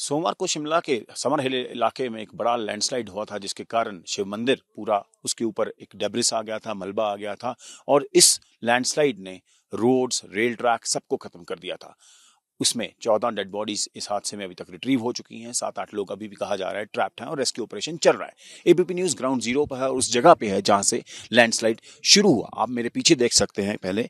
सोमवार को शिमला के समर हिल इलाके में एक बड़ा लैंडस्लाइड हुआ था जिसके कारण शिव मंदिर पूरा उसके ऊपर एक डेब्रिस आ गया था मलबा आ गया था और इस लैंडस्लाइड ने रोड्स रेल ट्रैक सबको खत्म कर दिया था उसमें चौदह डेड बॉडीज इस हादसे में अभी तक रिट्रीव हो चुकी हैं सात आठ लोग अभी भी कहा जा रहा है ट्रैप्ड हैं और रेस्क्यू ऑपरेशन चल रहा है एबीपी न्यूज ग्राउंड जीरो पर है और उस जगह पे है जहां से लैंडस्लाइड शुरू हुआ आप मेरे पीछे देख सकते हैं पहले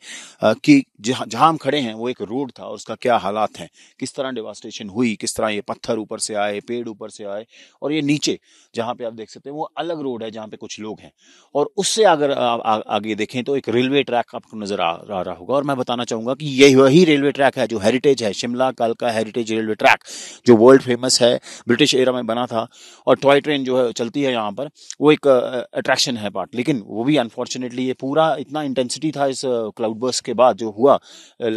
कि जहां हम खड़े हैं वो एक रोड था और उसका क्या हालात है किस तरह डिवास्टेशन हुई किस तरह ये पत्थर ऊपर से आए पेड़ ऊपर से आए और ये नीचे जहाँ पे आप देख सकते हैं वो अलग रोड है जहाँ पे कुछ लोग हैं और उससे अगर आगे देखें तो एक रेलवे ट्रैक आपको नजर आ रहा होगा और मैं बताना चाहूंगा कि यही वही रेलवे ट्रैक है जो हेरिटेज है शिमला कालका हेरिटेज रेलवे ट्रैक जो वर्ल्ड फेमस है ब्रिटिश एरा में बना था और टॉय ट्रेन जो है चलती है यहाँ पर वो एक अट्रैक्शन है पार्ट लेकिन वो भी अनफॉर्चुनेटली ये पूरा इतना इंटेंसिटी था इस क्लाउड बर्स के बाद जो हुआ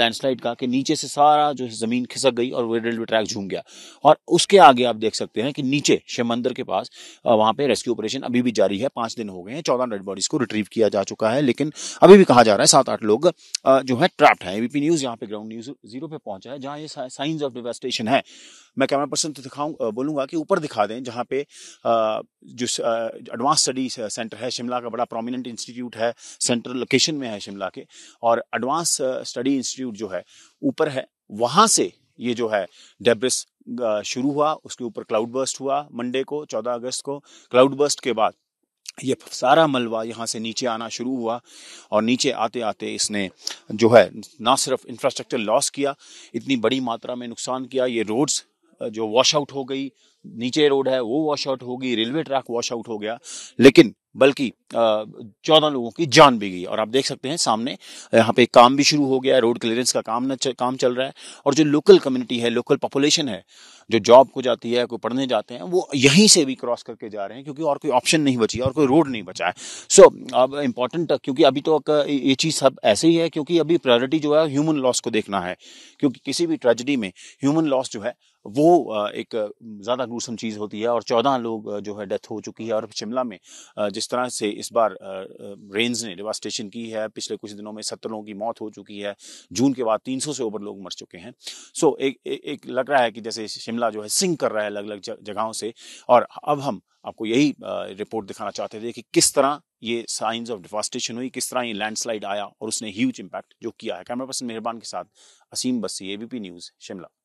लैंडस्लाइड का कि नीचे से सारा जो ज़मीन खिसक गई और वो रेलवे ट्रैक झूम गया और उसके आगे आप देख सकते हैं कि नीचे शिव मंदिर के पास वहाँ पर रेस्क्यू ऑपरेशन अभी भी जारी है पाँच दिन हो गए हैं चौदह डेड बॉडीज को रिट्रीव किया जा चुका है लेकिन अभी भी कहा जा रहा है सात आठ लोग जो है ट्रैप्ड है एबीपी न्यूज़ यहाँ पे ग्राउंड न्यूज़ जीरो पे पहुंचा है जहां जहाँ ये साइंस ऑफ डिवेस्टेशन है मैं कैमरा पर्सन तो दिखाऊँ बोलूँगा कि ऊपर दिखा दें जहाँ पे जो एडवांस स्टडी सेंटर है शिमला का बड़ा प्रोमिनेंट इंस्टीट्यूट है सेंट्रल लोकेशन में है शिमला के और एडवांस स्टडी इंस्टीट्यूट जो है ऊपर है वहाँ से ये जो है डेब्रिस शुरू हुआ उसके ऊपर क्लाउड बर्स्ट हुआ मंडे को 14 अगस्त को क्लाउड बर्स्ट के बाद ये सारा मलबा यहाँ से नीचे आना शुरू हुआ और नीचे आते आते इसने जो है ना सिर्फ इंफ्रास्ट्रक्चर लॉस किया इतनी बड़ी मात्रा में नुकसान किया ये रोड्स जो वॉश आउट हो गई नीचे रोड है वो वॉश आउट हो गई रेलवे ट्रैक वॉश आउट हो गया लेकिन बल्कि चौदह लोगों की जान भी गई और आप देख सकते हैं सामने यहाँ पे काम भी शुरू हो गया है रोड क्लियरेंस का काम न, काम चल रहा है और जो लोकल कम्युनिटी है लोकल पॉपुलेशन है जो जॉब को जाती है कोई पढ़ने जाते हैं वो यहीं से भी क्रॉस करके जा रहे हैं क्योंकि और कोई ऑप्शन नहीं बची है और कोई रोड नहीं बचा है सो so, अब इम्पॉर्टेंट क्योंकि अभी तो ये चीज़ सब ऐसे ही है क्योंकि अभी प्रायोरिटी जो है ह्यूमन लॉस को देखना है क्योंकि किसी भी ट्रेजिडी में ह्यूमन लॉस जो है वो एक ज़्यादा ग्रूसम चीज़ होती है और चौदह लोग जो है डेथ हो चुकी है और शिमला में जिस तरह से इस बार रेंज ने डिवास्टेशन की है पिछले कुछ दिनों में सत्तर लोगों की मौत हो चुकी है जून के बाद तीन सौ से ऊपर लोग मर चुके हैं सो एक एक लग रहा है कि जैसे शिमला शिमला जो है सिंक कर रहा है अलग अलग जगहों से और अब हम आपको यही रिपोर्ट दिखाना चाहते थे कि किस तरह ये साइंस ऑफ डिफास्टेशन हुई किस तरह ये लैंडस्लाइड आया और उसने ह्यूज इंपैक्ट जो किया है कैमरा पर्सन मेहरबान के साथ असीम बस्सी एबीपी न्यूज़ शिमला